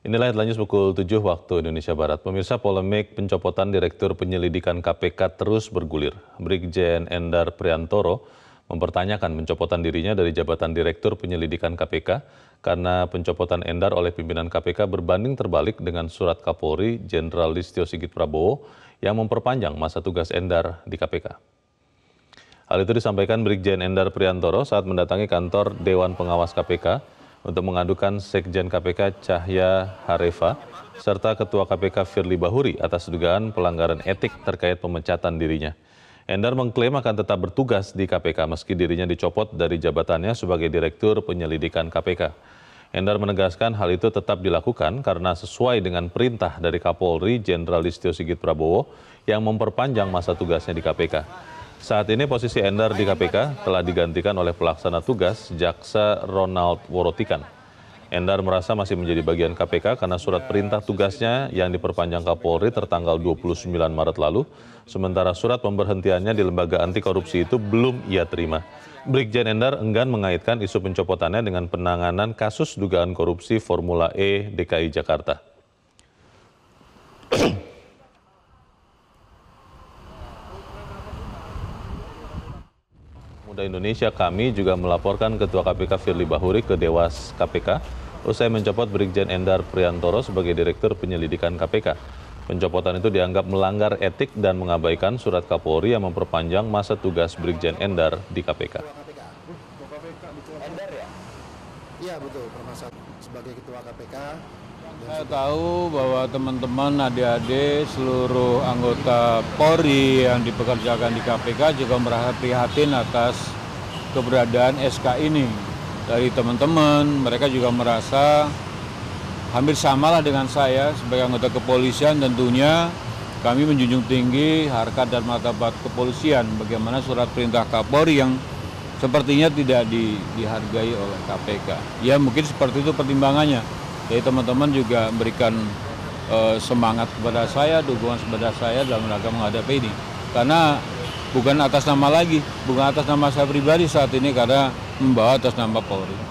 Inilah headline news pukul 7 waktu Indonesia Barat. Pemirsa polemik pencopotan Direktur Penyelidikan KPK terus bergulir. Brigjen Endar Priantoro mempertanyakan pencopotan dirinya dari jabatan Direktur Penyelidikan KPK karena pencopotan Endar oleh pimpinan KPK berbanding terbalik dengan surat Kapolri Jenderal Listio Sigit Prabowo yang memperpanjang masa tugas Endar di KPK. Hal itu disampaikan Brigjen Endar Priantoro saat mendatangi kantor Dewan Pengawas KPK untuk mengadukan Sekjen KPK Cahya Harefa serta Ketua KPK Firly Bahuri atas dugaan pelanggaran etik terkait pemecatan dirinya. Endar mengklaim akan tetap bertugas di KPK meski dirinya dicopot dari jabatannya sebagai Direktur Penyelidikan KPK. Endar menegaskan hal itu tetap dilakukan karena sesuai dengan perintah dari Kapolri Jenderal Listio Sigit Prabowo yang memperpanjang masa tugasnya di KPK. Saat ini posisi Endar di KPK telah digantikan oleh pelaksana tugas Jaksa Ronald Worotikan. Endar merasa masih menjadi bagian KPK karena surat perintah tugasnya yang diperpanjang Kapolri tertanggal 29 Maret lalu, sementara surat pemberhentiannya di lembaga anti korupsi itu belum ia terima. Brigjen Endar enggan mengaitkan isu pencopotannya dengan penanganan kasus dugaan korupsi Formula E DKI Jakarta. Muda Indonesia kami juga melaporkan Ketua KPK Firly Bahuri ke Dewas KPK usai mencopot Brigjen Endar Priantoro sebagai Direktur Penyelidikan KPK. Pencopotan itu dianggap melanggar etik dan mengabaikan surat Kapolri yang memperpanjang masa tugas Brigjen Endar di KPK. Endar ya? Iya betul, permasalahan sebagai Ketua KPK saya tahu bahwa teman-teman adik-adik seluruh anggota Polri yang dipekerjakan di KPK juga merasa prihatin atas keberadaan SK ini. Dari teman-teman, mereka juga merasa hampir samalah dengan saya sebagai anggota kepolisian tentunya kami menjunjung tinggi harkat dan martabat kepolisian bagaimana surat perintah Kapolri yang sepertinya tidak di, dihargai oleh KPK. Ya mungkin seperti itu pertimbangannya. Jadi teman-teman juga memberikan uh, eh, semangat kepada saya, dukungan kepada saya dalam rangka menghadapi ini. Karena bukan atas nama lagi, bukan atas nama saya pribadi saat ini karena membawa atas nama Polri.